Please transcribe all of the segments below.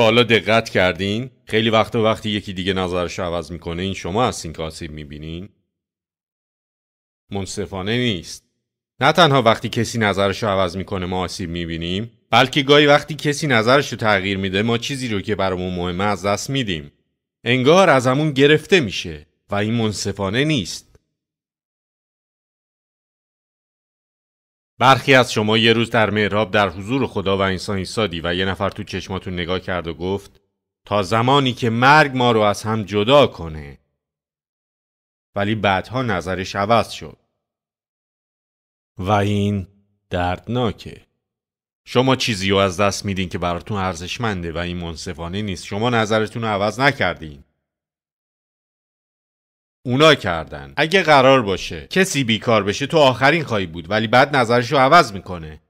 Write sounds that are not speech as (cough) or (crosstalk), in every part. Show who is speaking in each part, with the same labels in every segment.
Speaker 1: حالا دقت کردین خیلی وقت وقتی یکی دیگه نظرش عوض میکنه این شما هستین که آسیب میبینین منصفانه نیست نه تنها وقتی کسی نظرش عوض میکنه ما آسیب میبینیم بلکه گاهی وقتی کسی نظرش تغییر میده ما چیزی رو که برامون مهمه از دست میدیم انگار از همون گرفته میشه و این منصفانه نیست برخی از شما یه روز در محراب در حضور خدا و انسان سادی و یه نفر تو چشماتون نگاه کرد و گفت تا زمانی که مرگ ما رو از هم جدا کنه ولی بعدها نظرش عوض شد و این دردناکه شما چیزی رو از دست میدین که براتون ارزشمنده و این منصفانه نیست شما نظرتون رو عوض نکردین اونا کردن اگه قرار باشه کسی بیکار بشه تو آخرین خواهی بود ولی بعد نظرشو عوض میکنه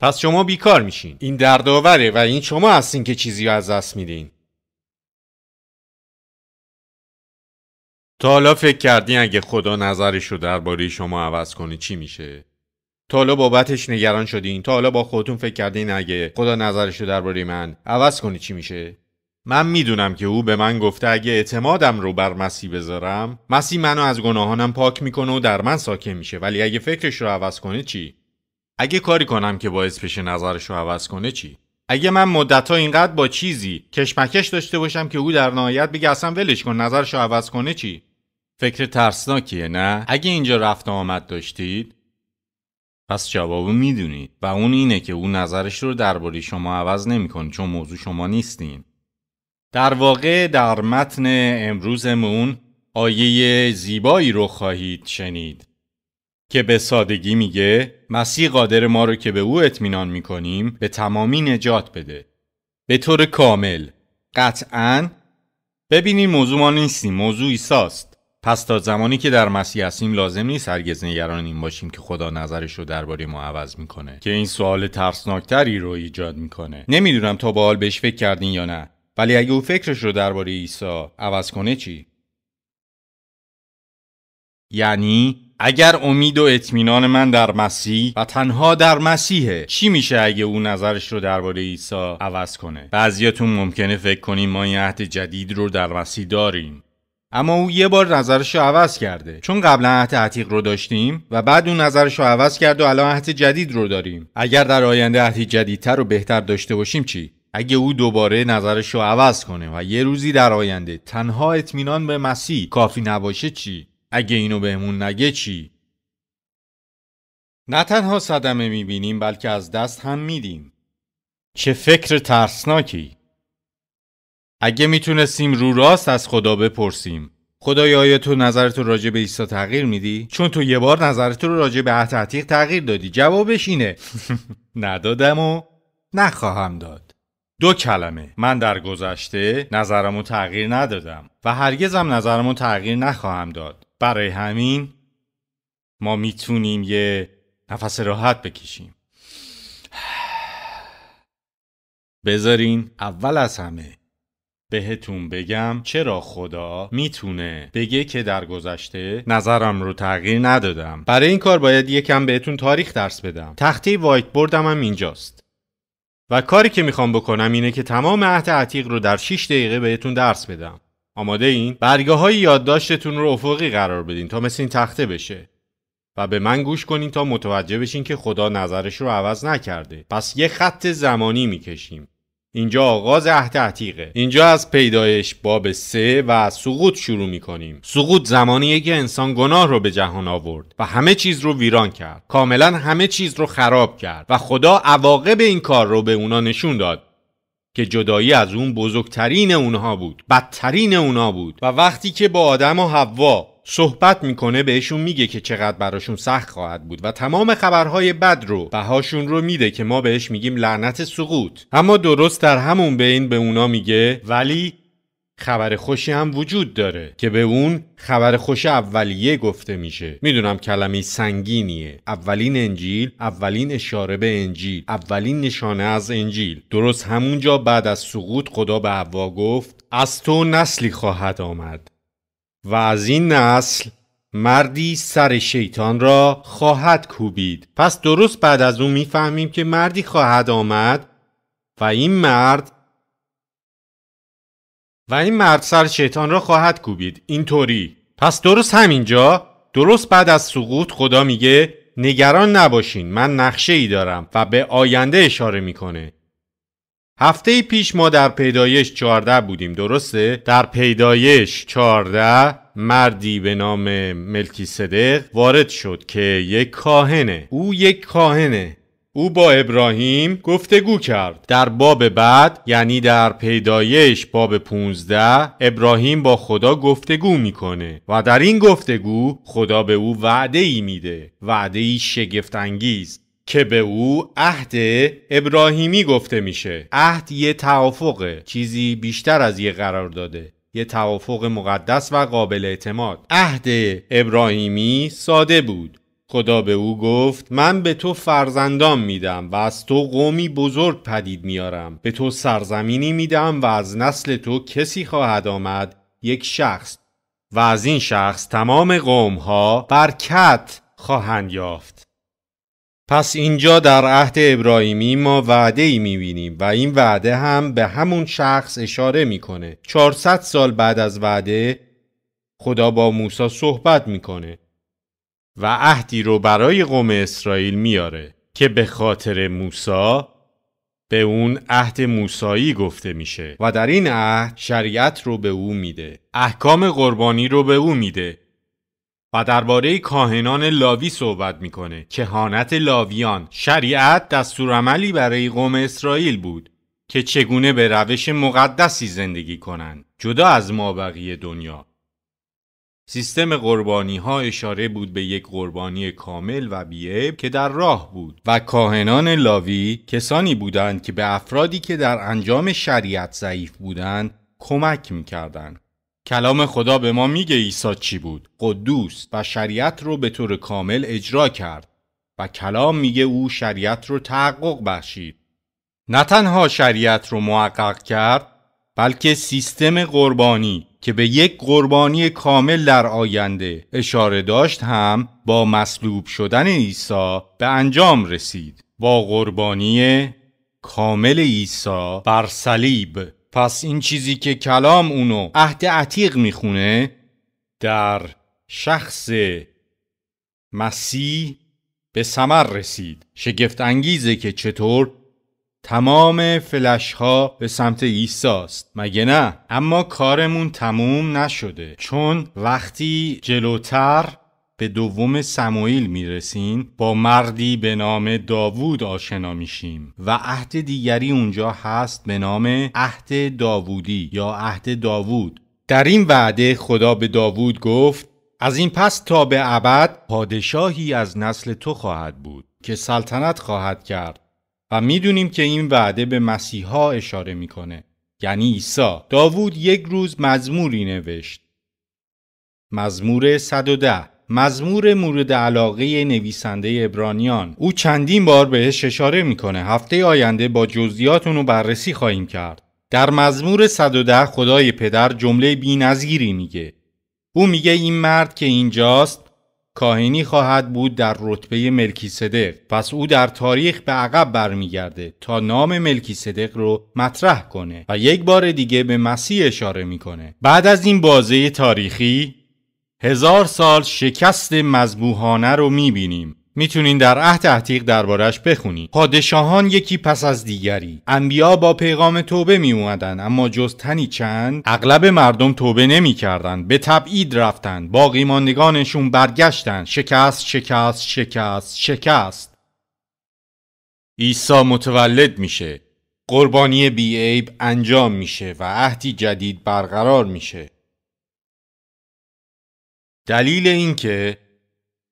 Speaker 1: پس شما بیکار میشین این دردآوره و این شما هستین که چیزی رو از دست میدین تا حالا فکر کردین اگه خدا نظرشو رو درباره شما عوض کنه چی میشه تا حالا بابتش نگران شدین تا حالا با خودتون فکر کردین اگه خدا نظرش رو درباره من عوض کنه چی میشه من میدونم که او به من گفته اگه اعتمادم رو بر مسی بذارم مسی منو از گناهانم پاک میکنه و در من ساکن میشه ولی اگه فکرش رو عوض کنه چی اگه کاری کنم که باعث بشه نظرش رو عوض کنه چی اگه من مدتها اینقدر با چیزی کشمکش داشته باشم که او در نهایت بگه اصلا ولش کن نظرش رو عوض کنه چی فکر ترسناکیه نه اگه اینجا رفت آمد داشتید پس جوابو میدونید و اون اینه که او نظرش رو درباره شما عوض نمیکنه چون موضوع شما نیستین در واقع در متن امروزمون آیه زیبایی رو خواهید شنید که به سادگی میگه مسیح قادر ما رو که به او اطمینان میکنیم به تمامی نجات بده به طور کامل قطعا ببینید موضوع ما نیستیم موضوع ایساست پس تا زمانی که در مسیح هستیم لازم نیست هرگز نگران این باشیم که خدا نظرش رو درباره ما عوض میکنه که این سوال ترسناکتری رو ایجاد میکنه نمیدونم تا به حال بهش فکر کردین یا نه ولی اگه او فکرش رو درباره عیسی عوض کنه چی؟ یعنی اگر امید و اطمینان من در مسیح و تنها در مسیحه چی میشه اگه او نظرش رو درباره عیسی عوض کنه بعضیاتون ممکنه فکر کنیم ما این عهد جدید رو در مسیح داریم اما او یه بار نظرش رو عوض کرده چون قبلا عهد عتیق رو داشتیم و بعد اون نظرش رو عوض کرد و الان عهد جدید رو داریم اگر در آینده عهد جدیدتر و بهتر داشته باشیم چی اگه او دوباره نظرش رو عوض کنه و یه روزی در آینده تنها اطمینان به مسیح کافی نباشه چی؟ اگه اینو بهمون نگه چی؟ نه تنها صدمه میبینیم بلکه از دست هم میدیم چه فکر ترسناکی اگه میتونستیم رو راست از خدا بپرسیم خدای آیا تو نظرتو راجع به عیسی تغییر میدی چون تو یه بار نظرتو راجع به عهد تغییر دادی جوابش اینه (laughs) ندادم و نخواهم داد دو کلمه من در گذشته نظرمو تغییر ندادم و هرگزم نظرمو تغییر نخواهم داد برای همین ما میتونیم یه نفس راحت بکشیم بذارین اول از همه بهتون بگم چرا خدا میتونه بگه که در گذشته نظرم رو تغییر ندادم برای این کار باید یکم بهتون تاریخ درس بدم تخته وایت بوردم هم اینجاست و کاری که میخوام بکنم اینه که تمام عهد عتیق رو در 6 دقیقه بهتون درس بدم آماده این برگه های یادداشتتون رو افقی قرار بدین تا مثل این تخته بشه و به من گوش کنین تا متوجه بشین که خدا نظرش رو عوض نکرده پس یه خط زمانی میکشیم اینجا آغاز عهد عتیقه اینجا از پیدایش باب سه و سقوط شروع میکنیم سقوط زمانیه که انسان گناه رو به جهان آورد و همه چیز رو ویران کرد کاملا همه چیز رو خراب کرد و خدا عواقب این کار رو به اونا نشون داد که جدایی از اون بزرگترین اونها بود بدترین اونها بود و وقتی که با آدم و حوا صحبت میکنه بهشون میگه که چقدر براشون سخت خواهد بود و تمام خبرهای بد رو بهاشون رو میده که ما بهش میگیم لعنت سقوط اما درست در همون بین به اونا میگه ولی خبر خوشی هم وجود داره که به اون خبر خوش اولیه گفته میشه میدونم کلمه سنگینیه اولین انجیل اولین اشاره به انجیل اولین نشانه از انجیل درست همونجا بعد از سقوط خدا به هوا گفت از تو نسلی خواهد آمد و از این نسل مردی سر شیطان را خواهد کوبید پس درست بعد از اون میفهمیم که مردی خواهد آمد و این مرد و این مرد سر شیطان را خواهد کوبید اینطوری پس درست همینجا درست بعد از سقوط خدا میگه نگران نباشین من نقشه ای دارم و به آینده اشاره میکنه هفته پیش ما در پیدایش 14 بودیم درسته؟ در پیدایش 14 مردی به نام ملکی صدق وارد شد که یک کاهنه او یک کاهنه او با ابراهیم گفتگو کرد در باب بعد یعنی در پیدایش باب 15 ابراهیم با خدا گفتگو میکنه و در این گفتگو خدا به او وعده ای میده وعده ای که به او عهد ابراهیمی گفته میشه عهد یه توافقه چیزی بیشتر از یه قرار داده یه توافق مقدس و قابل اعتماد عهد ابراهیمی ساده بود خدا به او گفت من به تو فرزندان میدم و از تو قومی بزرگ پدید میارم به تو سرزمینی میدم و از نسل تو کسی خواهد آمد یک شخص و از این شخص تمام قوم ها برکت خواهند یافت پس اینجا در عهد ابراهیمی ما وعده ای میبینیم و این وعده هم به همون شخص اشاره میکنه 400 سال بعد از وعده خدا با موسی صحبت میکنه و عهدی رو برای قوم اسرائیل میاره که به خاطر موسی به اون عهد موسایی گفته میشه و در این عهد شریعت رو به او میده احکام قربانی رو به او میده و درباره کاهنان لاوی صحبت میکنه کهانت لاویان شریعت دستورعملی برای قوم اسرائیل بود که چگونه به روش مقدسی زندگی کنند جدا از بقیه دنیا سیستم قربانی ها اشاره بود به یک قربانی کامل و بیعب که در راه بود و کاهنان لاوی کسانی بودند که به افرادی که در انجام شریعت ضعیف بودند کمک میکردند کلام خدا به ما میگه عیسی چی بود قدوس و شریعت رو به طور کامل اجرا کرد و کلام میگه او شریعت رو تحقق بخشید نه تنها شریعت رو محقق کرد بلکه سیستم قربانی که به یک قربانی کامل در آینده اشاره داشت هم با مصلوب شدن عیسی به انجام رسید با قربانی کامل عیسی بر صلیب پس این چیزی که کلام اونو عهد عتیق میخونه در شخص مسیح به سمر رسید شگفت انگیزه که چطور تمام فلش ها به سمت ایساست مگه نه اما کارمون تموم نشده چون وقتی جلوتر به دوم سموئیل میرسیم با مردی به نام داوود آشنا میشیم و عهد دیگری اونجا هست به نام عهد داوودی یا عهد داوود در این وعده خدا به داوود گفت از این پس تا به ابد پادشاهی از نسل تو خواهد بود که سلطنت خواهد کرد و میدونیم که این وعده به مسیحا اشاره میکنه یعنی عیسی داوود یک روز مزموری نوشت مزمور 110 مزمور مورد علاقه نویسنده ابرانیان او چندین بار بهش اشاره میکنه هفته آینده با جزئیات رو بررسی خواهیم کرد در مزمور 110 خدای پدر جمله بی‌نظیری میگه او میگه این مرد که اینجاست کاهنی خواهد بود در رتبه ملکی صدق پس او در تاریخ به عقب برمیگرده تا نام ملکی صدق رو مطرح کنه و یک بار دیگه به مسیح اشاره میکنه بعد از این بازه تاریخی هزار سال شکست مذبوحانه رو میبینیم میتونین در عهد عتیق دربارش بخونید پادشاهان یکی پس از دیگری انبیا با پیغام توبه می اومدن اما جز تنی چند اغلب مردم توبه نمیکردند به تبعید رفتن باقی ماندگانشون برگشتن شکست شکست شکست شکست عیسی متولد میشه قربانی عیب انجام میشه و عهدی جدید برقرار میشه دلیل اینکه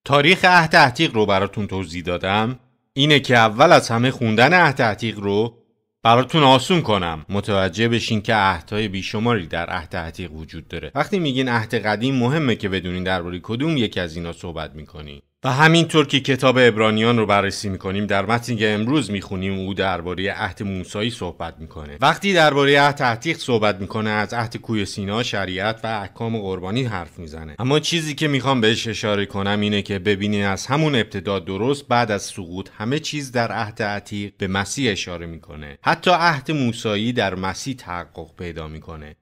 Speaker 1: تاریخ عهد عتیق رو براتون توضیح دادم اینه که اول از همه خوندن عهد عتیق رو براتون آسون کنم متوجه بشین که عهدهای بیشماری در عهد عتیق وجود داره وقتی میگین عهد قدیم مهمه که بدونین درباره کدوم یکی از اینا صحبت میکنین و همینطور که کتاب ابرانیان رو بررسی میکنیم در متنی که امروز میخونیم او درباره عهد موسایی صحبت میکنه وقتی درباره عهد تحتیق صحبت میکنه از عهد کوی سینا شریعت و احکام قربانی حرف میزنه اما چیزی که میخوام بهش اشاره کنم اینه که ببینی از همون ابتدا درست بعد از سقوط همه چیز در عهد عتیق به مسیح اشاره میکنه حتی عهد موسایی در مسیح تحقق پیدا میکنه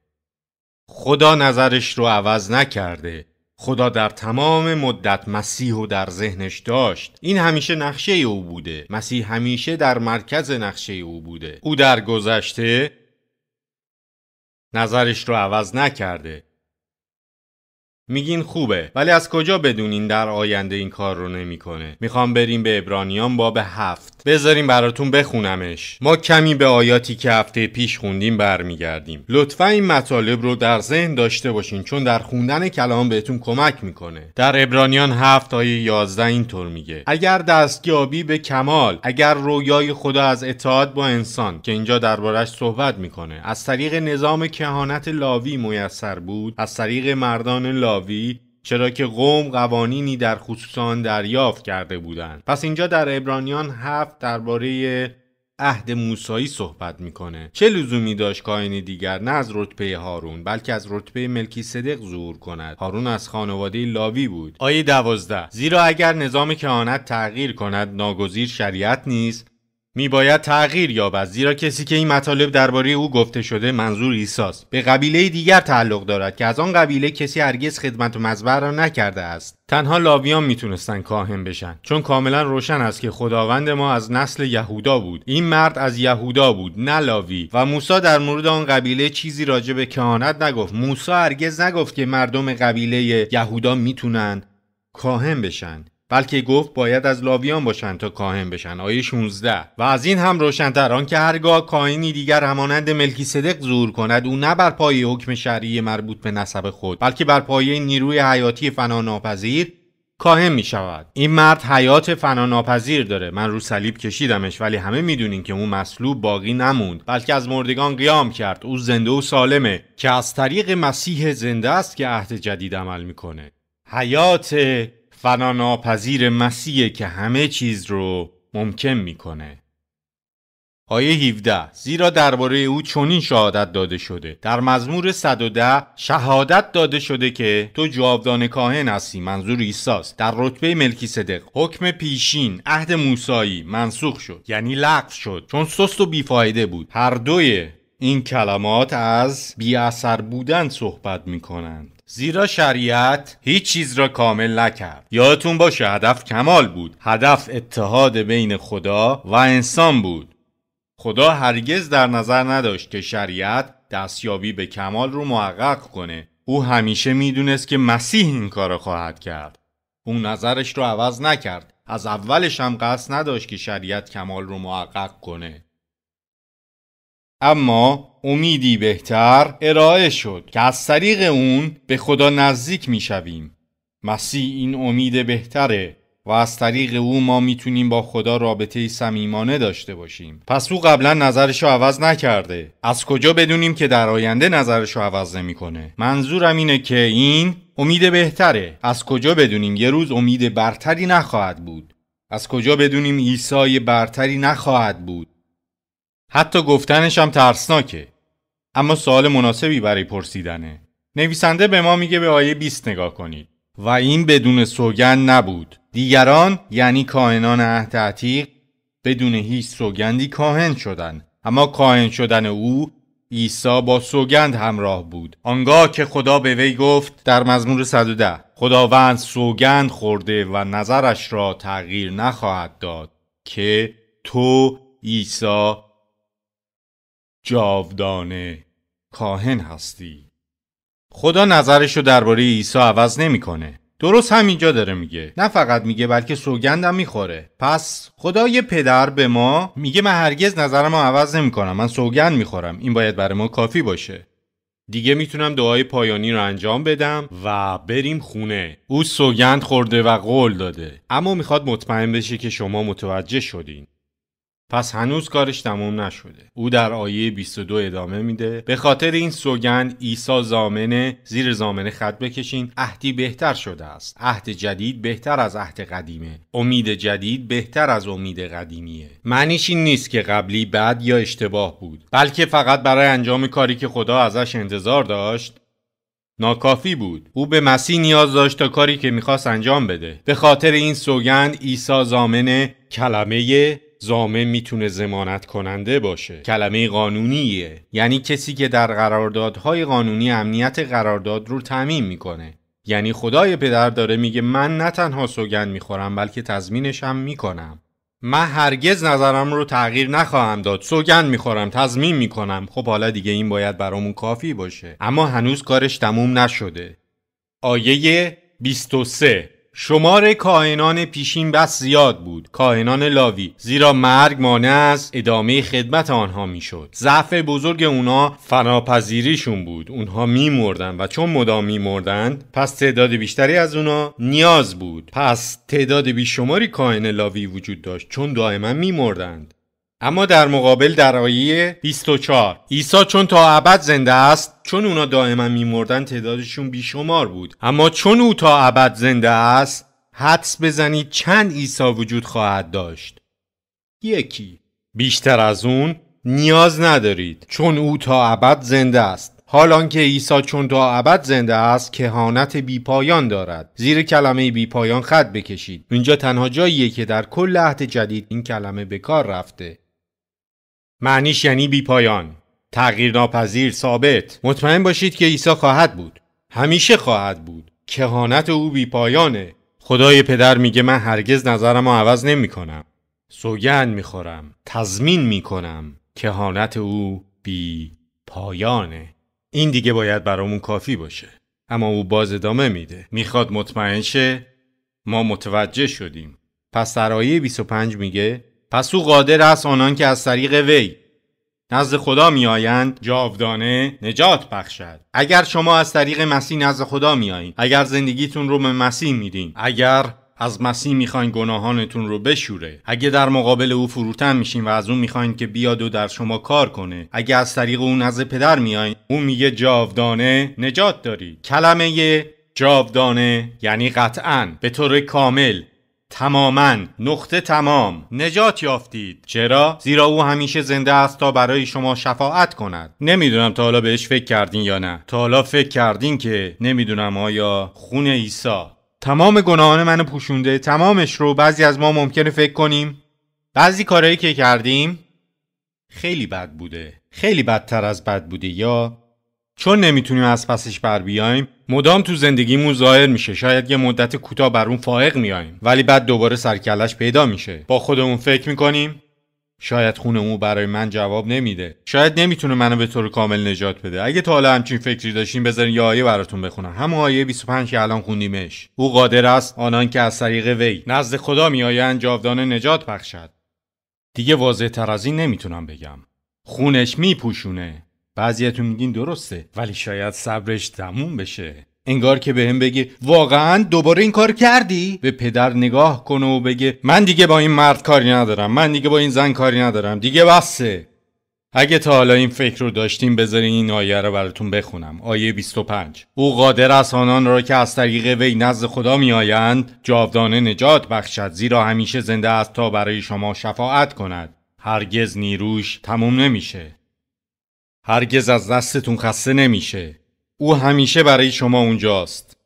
Speaker 1: خدا نظرش رو عوض نکرده خدا در تمام مدت مسیح و در ذهنش داشت این همیشه نقشه او بوده مسیح همیشه در مرکز نقشه او بوده او در گذشته نظرش رو عوض نکرده میگین خوبه ولی از کجا بدونین در آینده این کار رو نمیکنه میخوام بریم به ابرانیان باب هفت بذاریم براتون بخونمش ما کمی به آیاتی که هفته پیش خوندیم برمیگردیم لطفا این مطالب رو در ذهن داشته باشین چون در خوندن کلام بهتون کمک میکنه در ابرانیان 7 آیه 11 اینطور میگه اگر دستیابی به کمال اگر رویای خدا از اطاعت با انسان که اینجا دربارش صحبت میکنه از طریق نظام کهانت لاوی میسر بود از طریق مردان لاوی چرا که قوم قوانینی در خصوص آن دریافت کرده بودند پس اینجا در عبرانیان هفت درباره عهد موسایی صحبت میکنه چه لزومی داشت کاین دیگر نه از رتبه هارون بلکه از رتبه ملکی صدق ظهور کند هارون از خانواده لاوی بود آیه دوازده زیرا اگر نظام کهانت تغییر کند ناگزیر شریعت نیست، میباید تغییر یابد زیرا کسی که این مطالب درباره او گفته شده منظور ایساس به قبیله دیگر تعلق دارد که از آن قبیله کسی هرگز خدمت و مذبح را نکرده است تنها لاویان میتونستن کاهن بشن چون کاملا روشن است که خداوند ما از نسل یهودا بود این مرد از یهودا بود نه لاوی و موسی در مورد آن قبیله چیزی راجع به کهانت نگفت موسی هرگز نگفت که مردم قبیله یهودا میتونن کاهن بشن بلکه گفت باید از لاویان باشند تا کاهن بشن آیه 16 و از این هم روشنتر آنکه هرگاه کاهنی دیگر همانند ملکی صدق ظهور کند او نه بر پایه حکم شرعی مربوط به نسب خود بلکه بر پایه نیروی حیاتی فناناپذیر کاهن می شود این مرد حیات فنا ناپذیر داره من رو صلیب کشیدمش ولی همه میدونین که اون مصلوب باقی نموند بلکه از مردگان قیام کرد او زنده و سالمه که از طریق مسیح زنده است که عهد جدید عمل میکنه حیات فنا ناپذیر مسیحه که همه چیز رو ممکن میکنه. آیه 17 زیرا درباره او چنین شهادت داده شده در مزمور 110 شهادت داده شده که تو جاودان کاهن هستی منظور است. در رتبه ملکی صدق حکم پیشین عهد موسایی منسوخ شد یعنی لغو شد چون سست و بیفایده بود هر دوی این کلمات از بی بودن صحبت می زیرا شریعت هیچ چیز را کامل نکرد یادتون باشه هدف کمال بود هدف اتحاد بین خدا و انسان بود خدا هرگز در نظر نداشت که شریعت دستیابی به کمال رو محقق کنه او همیشه میدونست که مسیح این کار خواهد کرد او نظرش رو عوض نکرد از اولش هم قصد نداشت که شریعت کمال رو محقق کنه اما امیدی بهتر ارائه شد که از طریق اون به خدا نزدیک میشویم مسیح این امید بهتره و از طریق او ما میتونیم با خدا رابطه صمیمانه داشته باشیم پس او قبلا نظرش رو عوض نکرده از کجا بدونیم که در آینده نظرش رو عوض نمیکنه منظورم اینه که این امید بهتره از کجا بدونیم یه روز امید برتری نخواهد بود از کجا بدونیم عیسی برتری نخواهد بود حتی گفتنش هم ترسناکه اما سوال مناسبی برای پرسیدنه نویسنده به ما میگه به آیه 20 نگاه کنید و این بدون سوگند نبود دیگران یعنی کاهنان عهد عتیق بدون هیچ سوگندی کاهن شدند اما کاهن شدن او عیسی با سوگند همراه بود آنگاه که خدا به وی گفت در مزمور 110 خداوند سوگند خورده و نظرش را تغییر نخواهد داد که تو عیسی جاودانه کاهن هستی خدا رو درباره عیسی عوض نمیکنه درست همینجا داره میگه نه فقط میگه بلکه سوگندم میخوره پس خدای پدر به ما میگه من هرگز رو عوض نمیکنم من سوگند میخورم این باید برای ما کافی باشه دیگه میتونم دعای پایانی رو انجام بدم و بریم خونه او سوگند خورده و قول داده اما میخواد مطمئن بشه که شما متوجه شدین پس هنوز کارش تموم نشده او در آیه 22 ادامه میده به خاطر این سوگند عیسی زامنه زیر زامنه خط بکشین عهدی بهتر شده است عهد جدید بهتر از عهد قدیمه امید جدید بهتر از امید قدیمیه معنیش این نیست که قبلی بد یا اشتباه بود بلکه فقط برای انجام کاری که خدا ازش انتظار داشت ناکافی بود او به مسیح نیاز داشت تا کاری که میخواست انجام بده به خاطر این سوگند عیسی زامن کلمه زامن میتونه زمانت کننده باشه کلمه قانونیه یعنی کسی که در قراردادهای قانونی امنیت قرارداد رو تعمین میکنه یعنی خدای پدر داره میگه من نه تنها سوگن میخورم بلکه تضمینش هم میکنم من هرگز نظرم رو تغییر نخواهم داد سوگن میخورم تضمین میکنم خب حالا دیگه این باید برامون کافی باشه اما هنوز کارش تموم نشده آیه 23 شمار کاهنان پیشین بس زیاد بود کاهنان لاوی زیرا مرگ مانع از ادامه خدمت آنها میشد ضعف بزرگ اونا فناپذیریشون بود اونها میمردند و چون مدام میمردند پس تعداد بیشتری از اونا نیاز بود پس تعداد بیشماری کاهن لاوی وجود داشت چون دائما میمردند اما در مقابل در آیه 24 عیسی چون تا ابد زنده است چون اونا دائما میمردن تعدادشون بیشمار بود اما چون او تا ابد زنده است حدس بزنید چند عیسی وجود خواهد داشت یکی بیشتر از اون نیاز ندارید چون او تا ابد زنده است حال آنکه عیسی چون تا ابد زنده است کهانت پایان دارد زیر کلمه پایان خط بکشید اینجا تنها جاییه که در کل عهد جدید این کلمه به کار رفته معنیش یعنی بی پایان تغییر ناپذیر ثابت مطمئن باشید که عیسی خواهد بود همیشه خواهد بود کهانت او بی پایانه خدای پدر میگه من هرگز نظرم رو عوض نمی کنم سوگند میخورم تضمین میکنم کهانت او بی پایانه این دیگه باید برامون کافی باشه اما او باز ادامه میده میخواد مطمئن شه ما متوجه شدیم پس آیه 25 میگه پس او قادر است آنان که از طریق وی نزد خدا میآیند جاودانه نجات بخشد اگر شما از طریق مسیح نزد خدا میآیید اگر زندگیتون رو به مسیح میدین اگر از مسیح میخواین گناهانتون رو بشوره اگه در مقابل او فروتن میشین و از اون میخواین که بیاد و در شما کار کنه اگه از طریق اون نزد پدر میآیین او میگه جاودانه نجات داری کلمه جاودانه یعنی قطعا به طور کامل تماما نقطه تمام نجات یافتید چرا زیرا او همیشه زنده است تا برای شما شفاعت کند نمیدونم تا حالا بهش فکر کردین یا نه تا حالا فکر کردین که نمیدونم آیا خون عیسی تمام گناهان منو پوشونده تمامش رو بعضی از ما ممکنه فکر کنیم بعضی کارهایی که کردیم خیلی بد بوده خیلی بدتر از بد بوده یا چون نمیتونیم از پسش بر بیایم مدام تو زندگیمون ظاهر میشه شاید یه مدت کوتاه بر اون فائق میایم ولی بعد دوباره سرکلش پیدا میشه با خودمون فکر میکنیم شاید خونه او برای من جواب نمیده شاید نمیتونه منو به طور کامل نجات بده اگه تا حالا همچین فکری داشتین بذارین یه آیه براتون بخونم هم آیه 25 که الان خوندیمش او قادر است آنان که از طریق وی نزد خدا میآیند جاودانه نجات بخشد دیگه واضح تر از این نمیتونم بگم خونش میپوشونه بعضیتون میگین درسته ولی شاید صبرش تموم بشه انگار که به هم بگه واقعا دوباره این کار کردی به پدر نگاه کنه و بگه من دیگه با این مرد کاری ندارم من دیگه با این زن کاری ندارم دیگه بسه اگه تا حالا این فکر رو داشتیم بذارین این آیه رو براتون بخونم آیه 25 او قادر است آنان را که از طریق وی نزد خدا میآیند جاودانه نجات بخشد زیرا همیشه زنده است تا برای شما شفاعت کند هرگز نیروش تموم نمیشه هرگز از دستتون خسته نمیشه او همیشه برای شما اونجاست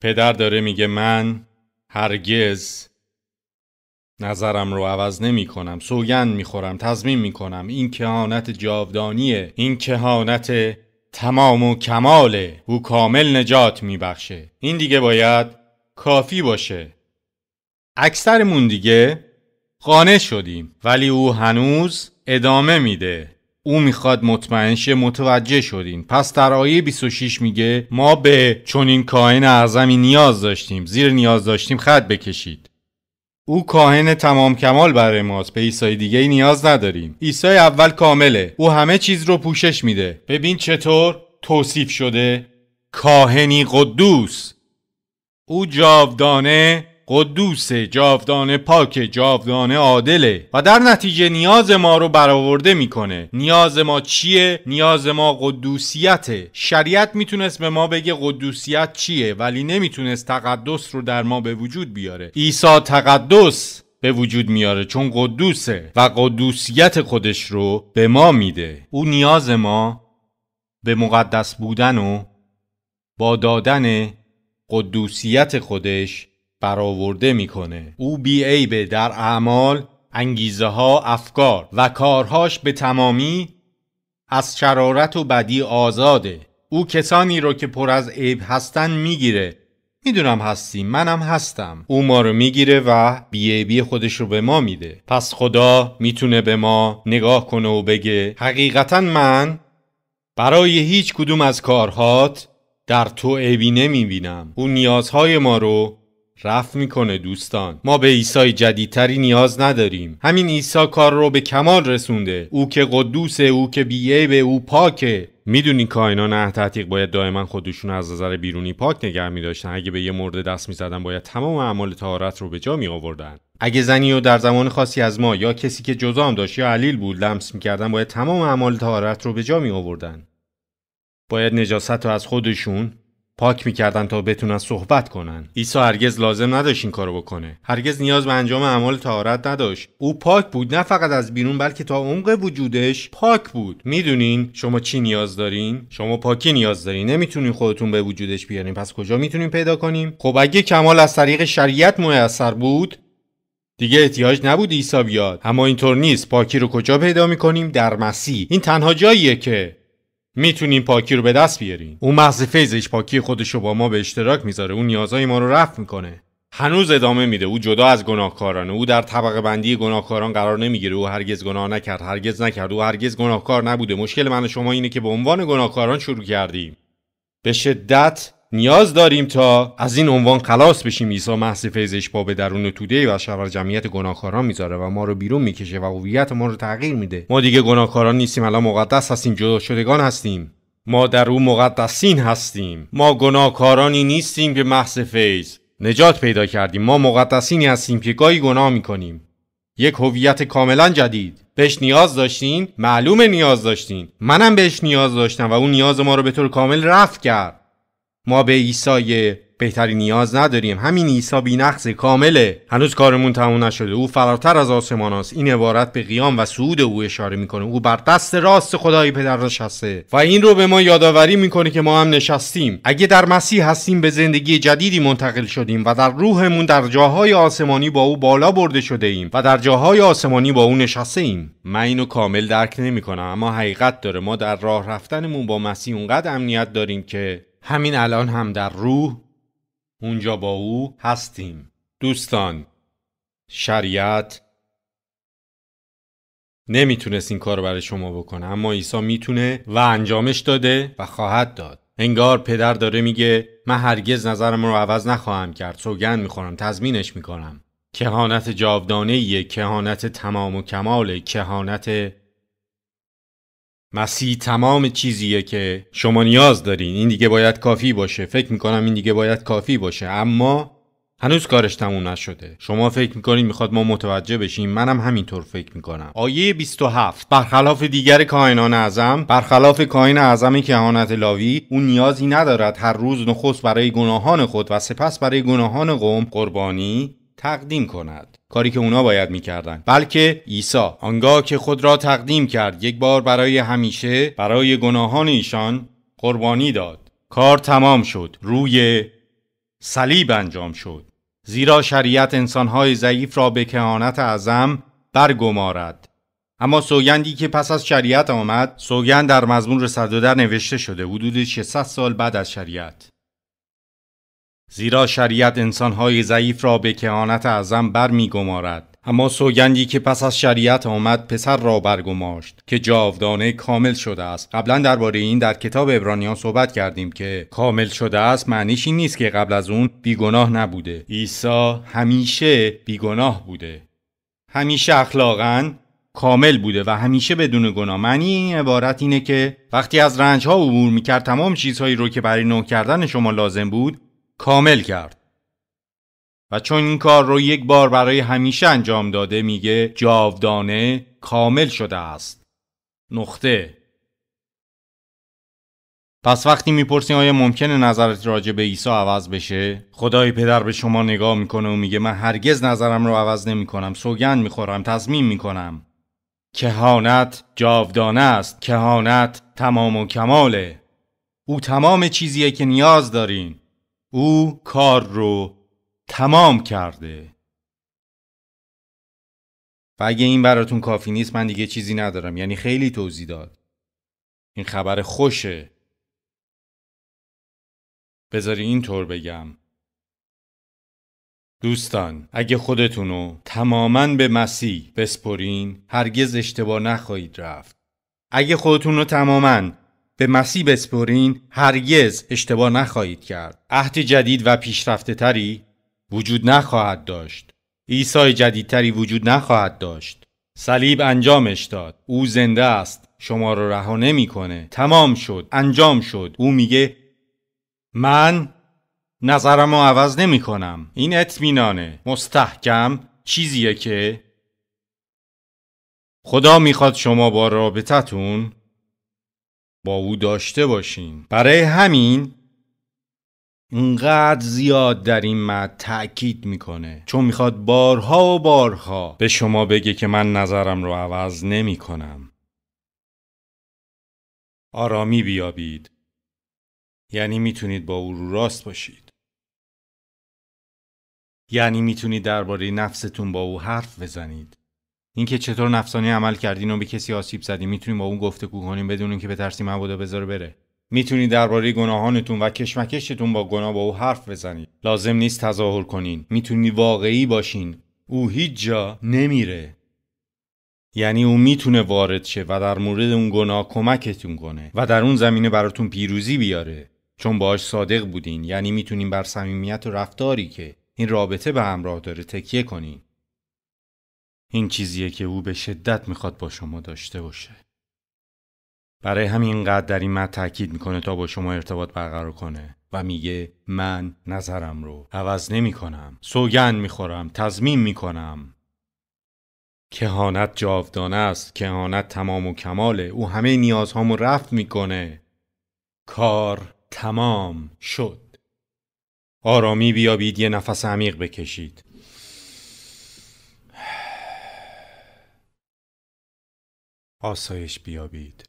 Speaker 1: پدر داره میگه من هرگز نظرم رو عوض نمی کنم سوگند می تضمین می کنم این کهانت جاودانیه این کهانت تمام و کماله او کامل نجات می این دیگه باید کافی باشه اکثرمون دیگه قانع شدیم ولی او هنوز ادامه میده او میخواد مطمئن شه متوجه شدین پس در آیه 26 میگه ما به چنین کاهن اعظمی نیاز داشتیم زیر نیاز داشتیم خط بکشید او کاهن تمام کمال برای ماست به عیسی دیگه ای نیاز نداریم عیسی اول کامله او همه چیز رو پوشش میده ببین چطور توصیف شده کاهنی قدوس او جاودانه قدوس جاودانه پاک جاودانه عادله و در نتیجه نیاز ما رو برآورده میکنه نیاز ما چیه نیاز ما قدوسیته شریعت میتونست به ما بگه قدوسیت چیه ولی نمیتونست تقدس رو در ما به وجود بیاره عیسی تقدس به وجود میاره چون قدوسه و قدوسیت خودش رو به ما میده او نیاز ما به مقدس بودن و با دادن قدوسیت خودش برآورده میکنه او بیعیبه در اعمال انگیزه ها افکار و کارهاش به تمامی از شرارت و بدی آزاده او کسانی رو که پر از عیب هستن میگیره میدونم هستیم، منم هستم او ما رو میگیره و بیعیبی خودش رو به ما میده پس خدا میتونه به ما نگاه کنه و بگه حقیقتا من برای هیچ کدوم از کارهات در تو عیبی نمیبینم او نیازهای ما رو رفت میکنه دوستان ما به عیسی جدیدتری نیاز نداریم همین عیسی کار رو به کمال رسونده او که قدوسه او که به او پاکه میدونی کائنان اهل تحقیق باید دائما خودشون از نظر بیرونی پاک نگه میداشتن اگه به یه مرده دست میزدن باید تمام اعمال طهارت رو به جا می آوردن اگه زنی و در زمان خاصی از ما یا کسی که جزام داشت یا علیل بود لمس میکردن باید تمام اعمال تهارت رو به جا می آوردن باید نجاست رو از خودشون پاک میکردن تا بتونن صحبت کنن عیسی هرگز لازم نداشت این کارو بکنه هرگز نیاز به انجام اعمال طهارت نداشت او پاک بود نه فقط از بیرون بلکه تا عمق وجودش پاک بود میدونین شما چی نیاز دارین شما پاکی نیاز دارین نمیتونین خودتون به وجودش بیارین پس کجا میتونیم پیدا کنیم خب اگه کمال از طریق شریعت میسر بود دیگه احتیاج نبود عیسی بیاد اما اینطور نیست پاکی رو کجا پیدا میکنیم در مسیح این تنها جاییه که میتونیم پاکی رو به دست بیاریم اون مغز فیزش پاکی خودش رو با ما به اشتراک میذاره اون نیازهای ما رو رفع میکنه هنوز ادامه میده او جدا از گناهکارانه او در طبقه بندی گناهکاران قرار نمیگیره او هرگز گناه نکرد هرگز نکرد او هرگز گناهکار نبوده مشکل من و شما اینه که به عنوان گناهکاران شروع کردیم به شدت نیاز داریم تا از این عنوان خلاص بشیم عیسی محض فیضش با به درون توده و شر جمعیت گناهکاران میذاره و ما رو بیرون میکشه و هویت ما رو تغییر میده ما دیگه گناهکاران نیستیم الان مقدس هستیم جدا شدگان هستیم ما در او مقدسین هستیم ما گناهکارانی نیستیم به محض فیض نجات پیدا کردیم ما مقدسینی هستیم که گاهی گناه میکنیم یک هویت کاملا جدید بهش نیاز داشتین معلوم نیاز داشتین منم بهش نیاز داشتم و اون نیاز ما رو به طور کامل رفع کرد ما به عیسی بهتری نیاز نداریم همین عیسی بینقص کامله هنوز کارمون تموم نشده او فراتر از آسمان است این عبارت به قیام و صعود او اشاره میکنه او بر دست راست خدای پدر نشسته و این رو به ما یادآوری میکنه که ما هم نشستیم اگه در مسیح هستیم به زندگی جدیدی منتقل شدیم و در روحمون در جاهای آسمانی با او بالا برده شده ایم و در جاهای آسمانی با او نشسته ایم من اینو کامل درک نمیکنم اما حقیقت داره ما در راه رفتنمون با مسیح اونقدر امنیت داریم که همین الان هم در روح اونجا با او هستیم دوستان شریعت نمیتونست این کار برای شما بکنه اما عیسی میتونه و انجامش داده و خواهد داد انگار پدر داره میگه من هرگز نظرم رو عوض نخواهم کرد سوگند میخورم تضمینش میکنم کهانت جاودانه کهانت تمام و کمال کهانت مسیح تمام چیزیه که شما نیاز دارین این دیگه باید کافی باشه فکر میکنم این دیگه باید کافی باشه اما هنوز کارش تموم نشده شما فکر میکنید میخواد ما متوجه بشیم منم همینطور فکر میکنم آیه 27 برخلاف دیگر کاهنان اعظم برخلاف کاهن اعظم کهانت لاوی اون نیازی ندارد هر روز نخست برای گناهان خود و سپس برای گناهان قوم قربانی تقدیم کند کاری که اونا باید میکردن بلکه عیسی آنگاه که خود را تقدیم کرد یک بار برای همیشه برای گناهان ایشان قربانی داد کار تمام شد روی صلیب انجام شد زیرا شریعت انسانهای ضعیف را به کهانت اعظم برگمارد اما سوگندی که پس از شریعت آمد سوگند در مزمور در نوشته شده حدود 600 سال بعد از شریعت زیرا شریعت انسانهای ضعیف را به کهانت اعظم بر می اما سوگندی که پس از شریعت آمد پسر را برگماشت که جاودانه کامل شده است قبلا درباره این در کتاب ابرانیان صحبت کردیم که کامل شده است معنیش این نیست که قبل از اون بیگناه نبوده عیسی همیشه بیگناه بوده همیشه اخلاقا کامل بوده و همیشه بدون گناه معنی این عبارت اینه که وقتی از رنج ها عبور میکرد تمام چیزهایی رو که برای نو کردن شما لازم بود کامل کرد و چون این کار رو یک بار برای همیشه انجام داده میگه جاودانه کامل شده است نقطه پس وقتی میپرسی آیا ممکنه نظرت راجع به عیسی عوض بشه خدای پدر به شما نگاه میکنه و میگه من هرگز نظرم رو عوض نمیکنم سوگند میخورم تصمیم میکنم کهانت جاودانه است کهانت تمام و کماله او تمام چیزیه که نیاز دارین او کار رو تمام کرده و اگه این براتون کافی نیست من دیگه چیزی ندارم یعنی خیلی توضیح داد این خبر خوشه بذاری اینطور بگم دوستان اگه خودتونو تماما به مسیح بسپرین هرگز اشتباه نخواهید رفت اگه خودتون رو تماما به مسیح بسپرین هرگز اشتباه نخواهید کرد. عهد جدید و پیشرفته تری وجود نخواهد داشت. عیسی جدیدتری وجود نخواهد داشت. صلیب انجامش داد. او زنده است. شما رو رها نمیکنه. تمام شد. انجام شد. او میگه من نظرم رو عوض نمی کنم. این اطمینانه. مستحکم چیزیه که خدا میخواد شما با رابطتون با او داشته باشین برای همین اینقدر زیاد در این مد تأکید میکنه چون میخواد بارها و بارها به شما بگه که من نظرم رو عوض نمیکنم آرامی بیابید یعنی میتونید با او رو راست باشید یعنی میتونید درباره نفستون با او حرف بزنید اینکه چطور نفسانی عمل کردین و به کسی آسیب زدین میتونیم با اون گفتگو کنیم بدون اینکه بترسی مبادا بذاره بره میتونی درباره گناهانتون و کشمکشتون با گناه با او حرف بزنید لازم نیست تظاهر کنین میتونی واقعی باشین او هیچ جا نمیره یعنی او میتونه وارد شه و در مورد اون گناه کمکتون کنه و در اون زمینه براتون پیروزی بیاره چون باهاش صادق بودین یعنی میتونین بر صمیمیت و رفتاری که این رابطه به همراه داره تکیه کنین این چیزیه که او به شدت میخواد با شما داشته باشه. برای همین در این مرد تاکید میکنه تا با شما ارتباط برقرار کنه و میگه من نظرم رو عوض نمیکنم سوگن میخورم تضمین میکنم کهانت جاودانه است کهانت تمام و کماله او همه نیازهامو رفت میکنه کار تمام شد آرامی بیابید یه نفس عمیق بکشید آسایش بیابید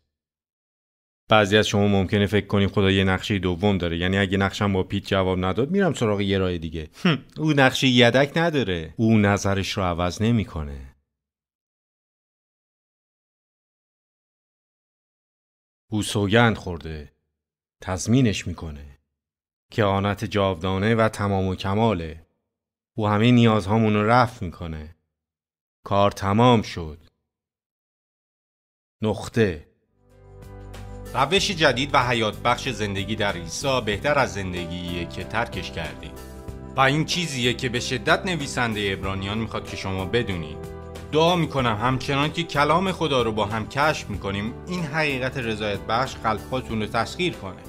Speaker 1: بعضی از شما ممکنه فکر کنید خدا یه نقشه دوم داره یعنی اگه نقشم با پیت جواب نداد میرم سراغ یه راه دیگه او نقشه یدک نداره او نظرش رو عوض نمیکنه او سوگند خورده تضمینش میکنه که آنت جاودانه و تمام و کماله او همه نیازهامون رو رفع میکنه کار تمام شد نقطه روش جدید و حیات بخش زندگی در عیسی بهتر از زندگیه که ترکش کردیم و این چیزیه که به شدت نویسنده ابرانیان میخواد که شما بدونید دعا میکنم همچنان که کلام خدا رو با هم کشف میکنیم این حقیقت رضایت بخش قلبهاتون رو تسخیر کنه